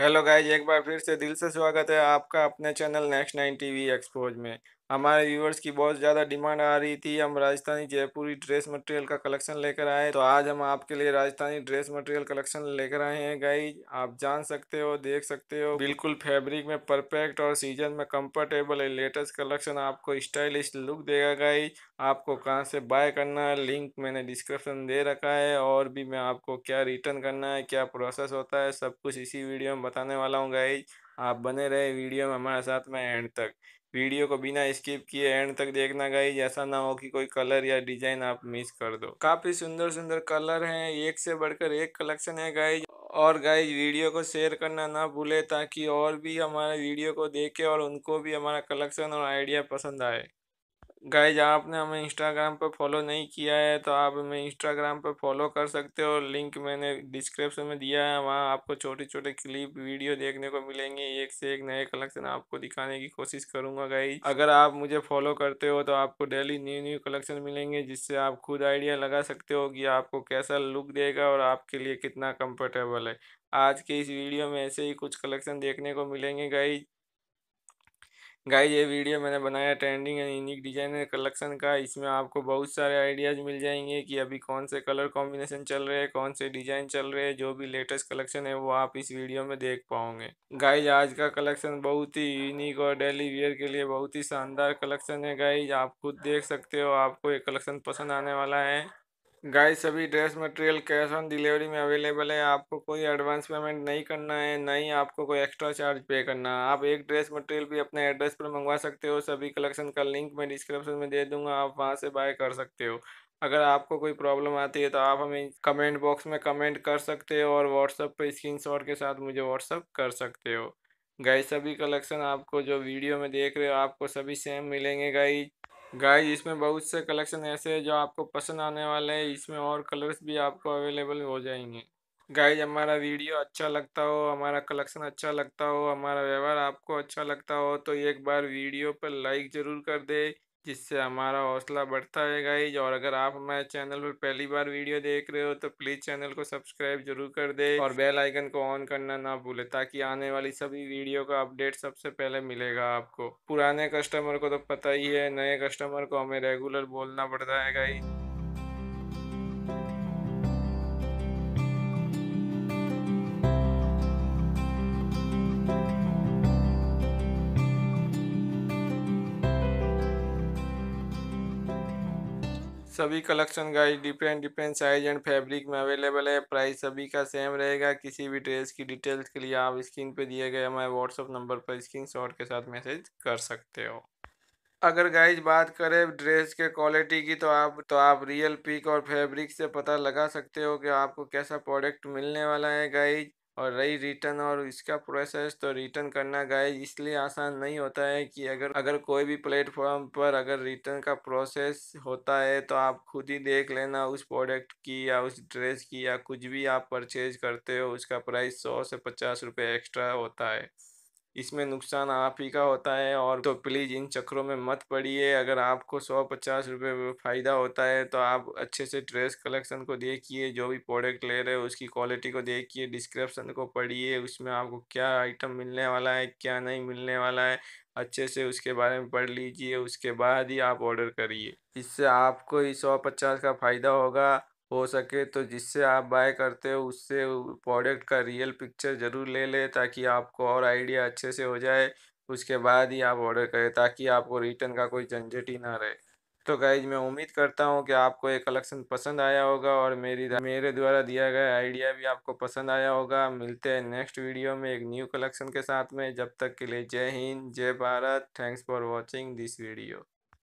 hello guys एक बार फिर से दिल से स्वागत है आपका अपने channel next nine TV expose में हमारे व्यूअर्स की बहुत ज़्यादा डिमांड आ रही थी हम राजस्थानी जयपुरी ड्रेस मटेरियल का कलेक्शन लेकर आए तो आज हम आपके लिए राजस्थानी ड्रेस मटेरियल कलेक्शन लेकर आए हैं गाइज आप जान सकते हो देख सकते हो बिल्कुल फैब्रिक में परफेक्ट और सीजन में कंफर्टेबल है लेटेस्ट कलेक्शन आपको स्टाइलिश लुक देगा गाइज आपको कहाँ से बाय करना है लिंक मैंने डिस्क्रिप्शन दे रखा है और भी मैं आपको क्या रिटर्न करना है क्या प्रोसेस होता है सब कुछ इसी वीडियो में बताने वाला हूँ गाइज आप बने रहे वीडियो में हमारे साथ में एंड तक वीडियो को बिना स्किप किए एंड तक देखना गाइज ऐसा ना हो कि कोई कलर या डिजाइन आप मिस कर दो काफ़ी सुंदर सुंदर कलर हैं एक से बढ़कर एक कलेक्शन है गाइज और गाइज वीडियो को शेयर करना ना भूले ताकि और भी हमारे वीडियो को देखे और उनको भी हमारा कलेक्शन और आइडिया पसंद आए गाइज आपने हमें इंस्टाग्राम पर फॉलो नहीं किया है तो आप हमें इंस्टाग्राम पर फॉलो कर सकते हो लिंक मैंने डिस्क्रिप्शन में दिया है वहाँ आपको छोटे छोटे क्लिप वीडियो देखने को मिलेंगे एक से एक नए कलेक्शन आपको दिखाने की कोशिश करूँगा गाइज अगर आप मुझे फॉलो करते हो तो आपको डेली न्यू न्यू कलेक्शन मिलेंगे जिससे आप खुद आइडिया लगा सकते हो कि आपको कैसा लुक देगा और आपके लिए कितना कम्फर्टेबल है आज के इस वीडियो में ऐसे ही कुछ कलेक्शन देखने को मिलेंगे गाइज गाइज ये वीडियो मैंने बनाया trending and unique designer collection का इसमें आपको बहुत सारे आइडियाज़ मिल जाएंगे कि अभी कौन से कलर कॉम्बिनेशन चल रहे हैं कौन से डिजाइन चल रहे हैं जो भी लेटेस्ट कलेक्शन है वो आप इस वीडियो में देख पाओगे गाइज आज का कलेक्शन बहुत ही यूनिक और डेली वियर के लिए बहुत ही शानदार कलेक्शन है गाइज आप खुद देख सकते हो आपको ये कलेक्शन पसंद आने वाला है गाइस सभी dress material cash on delivery में अवेलेबल है आपको कोई एडवांस पेमेंट नहीं करना है ना ही आपको कोई एक्स्ट्रा चार्ज पे करना है आप एक ड्रेस मटेरियल भी अपने एड्रेस पर मंगवा सकते हो सभी कलेक्शन का लिंक मैं डिस्क्रिप्शन में दे दूंगा आप वहां से बाय कर सकते हो अगर आपको कोई प्रॉब्लम आती है तो आप हमें कमेंट बॉक्स में कमेंट कर सकते हो और व्हाट्सअप पर स्क्रीन के साथ मुझे व्हाट्सअप कर सकते हो गाइस सभी कलेक्शन आपको जो वीडियो में देख रहे हो आपको सभी सेम मिलेंगे गाइस गाइज इसमें बहुत से कलेक्शन ऐसे हैं जो आपको पसंद आने वाले हैं इसमें और कलर्स भी आपको अवेलेबल हो जाएंगे गाइज हमारा वीडियो अच्छा लगता हो हमारा कलेक्शन अच्छा लगता हो हमारा व्यवहार आपको अच्छा लगता हो तो एक बार वीडियो पर लाइक ज़रूर कर दे जिससे हमारा हौसला बढ़ता है गाइज और अगर आप हमारे चैनल पर पहली बार वीडियो देख रहे हो तो प्लीज़ चैनल को सब्सक्राइब जरूर कर दे और बेल आइकन को ऑन करना ना भूले ताकि आने वाली सभी वीडियो का अपडेट सबसे पहले मिलेगा आपको पुराने कस्टमर को तो पता ही है नए कस्टमर को हमें रेगुलर बोलना पड़ता है गाइज सभी collection guys different different size and fabric में अवेलेबल है प्राइस सभी का सेम रहेगा किसी भी ड्रेस की डिटेल्स के लिए आप स्क्रीन पे दिए गए हमारे व्हाट्सअप नंबर पर शॉट के साथ मैसेज कर सकते हो अगर गाइज बात करें ड्रेस के क्वालिटी की तो आप तो आप रियल पिक और फैब्रिक से पता लगा सकते हो कि आपको कैसा प्रोडक्ट मिलने वाला है गाइज और रही रिटर्न और इसका प्रोसेस तो रिटर्न करना गए इसलिए आसान नहीं होता है कि अगर अगर कोई भी प्लेटफॉर्म पर अगर रिटर्न का प्रोसेस होता है तो आप खुद ही देख लेना उस प्रोडक्ट की या उस ड्रेस की या कुछ भी आप परचेज करते हो उसका प्राइस सौ से पचास रुपये एक्स्ट्रा होता है इसमें नुकसान आप ही का होता है और तो प्लीज़ इन चक्रों में मत पड़िए अगर आपको सौ पचास रुपये फ़ायदा होता है तो आप अच्छे से ड्रेस कलेक्शन को देखिए जो भी प्रोडक्ट ले रहे हो उसकी क्वालिटी को देखिए डिस्क्रिप्शन को पढ़िए उसमें आपको क्या आइटम मिलने वाला है क्या नहीं मिलने वाला है अच्छे से उसके बारे में पढ़ लीजिए उसके बाद ही आप ऑर्डर करिए इससे आपको ही सौ पचास का फ़ायदा होगा हो सके तो जिससे आप बाय करते हो उससे प्रोडक्ट का रियल पिक्चर ज़रूर ले लें ताकि आपको और आइडिया अच्छे से हो जाए उसके बाद ही आप ऑर्डर करें ताकि आपको रिटर्न का कोई झंझट ही ना रहे तो गाइज मैं उम्मीद करता हूँ कि आपको ये कलेक्शन पसंद आया होगा और मेरी मेरे द्वारा दिया गया आइडिया भी आपको पसंद आया होगा मिलते हैं नेक्स्ट वीडियो में एक न्यू कलेक्शन के साथ में जब तक के लिए जय हिंद जय Bharat thanks for watching this video